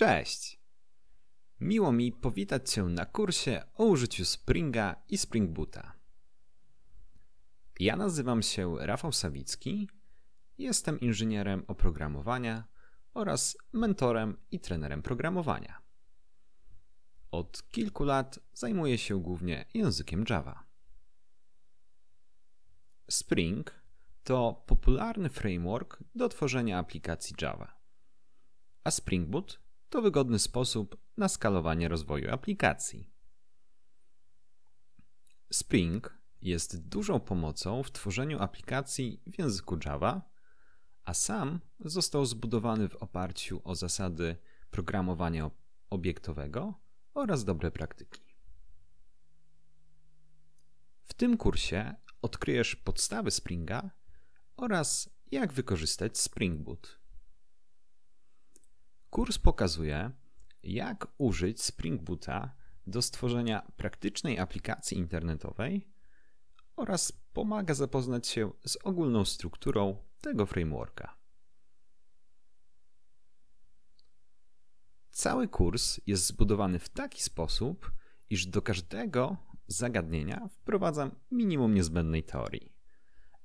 Cześć! Miło mi powitać Cię na kursie o użyciu Springa i Spring Boota. Ja nazywam się Rafał Sawicki, jestem inżynierem oprogramowania oraz mentorem i trenerem programowania. Od kilku lat zajmuję się głównie językiem Java. Spring to popularny framework do tworzenia aplikacji Java, a Spring Boot to wygodny sposób na skalowanie rozwoju aplikacji. Spring jest dużą pomocą w tworzeniu aplikacji w języku Java, a sam został zbudowany w oparciu o zasady programowania obiektowego oraz dobre praktyki. W tym kursie odkryjesz podstawy Springa oraz jak wykorzystać Spring Boot. Kurs pokazuje, jak użyć Spring Boota do stworzenia praktycznej aplikacji internetowej oraz pomaga zapoznać się z ogólną strukturą tego frameworka. Cały kurs jest zbudowany w taki sposób, iż do każdego zagadnienia wprowadzam minimum niezbędnej teorii,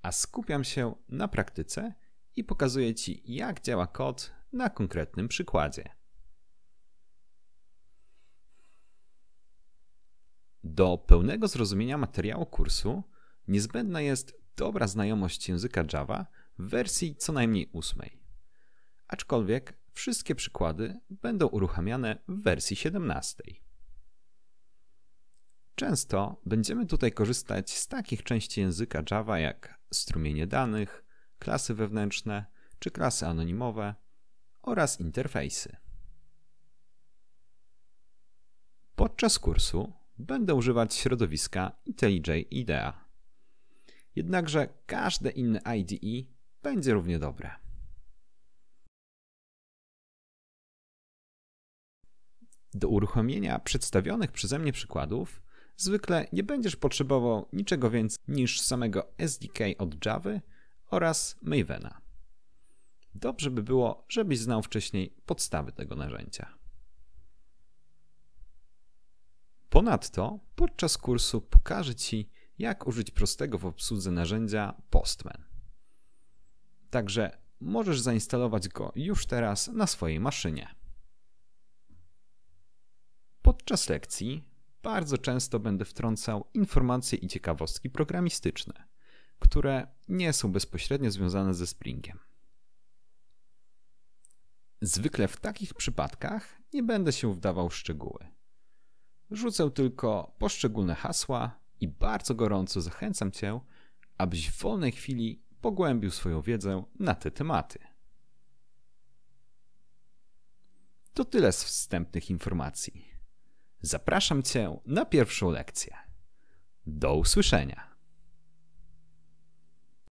a skupiam się na praktyce i pokazuję Ci, jak działa kod na konkretnym przykładzie. Do pełnego zrozumienia materiału kursu niezbędna jest dobra znajomość języka Java w wersji co najmniej ósmej. Aczkolwiek wszystkie przykłady będą uruchamiane w wersji 17. Często będziemy tutaj korzystać z takich części języka Java jak strumienie danych, klasy wewnętrzne czy klasy anonimowe, oraz interfejsy. Podczas kursu będę używać środowiska IntelliJ IDEA. Jednakże każde inne IDE będzie równie dobre. Do uruchomienia przedstawionych przeze mnie przykładów zwykle nie będziesz potrzebował niczego więcej niż samego SDK od Java oraz Mavena dobrze by było, żebyś znał wcześniej podstawy tego narzędzia. Ponadto podczas kursu pokażę Ci, jak użyć prostego w obsłudze narzędzia Postman. Także możesz zainstalować go już teraz na swojej maszynie. Podczas lekcji bardzo często będę wtrącał informacje i ciekawostki programistyczne, które nie są bezpośrednio związane ze Springiem. Zwykle w takich przypadkach nie będę się wdawał w szczegóły. Rzucę tylko poszczególne hasła i bardzo gorąco zachęcam Cię, abyś w wolnej chwili pogłębił swoją wiedzę na te tematy. To tyle z wstępnych informacji. Zapraszam Cię na pierwszą lekcję. Do usłyszenia.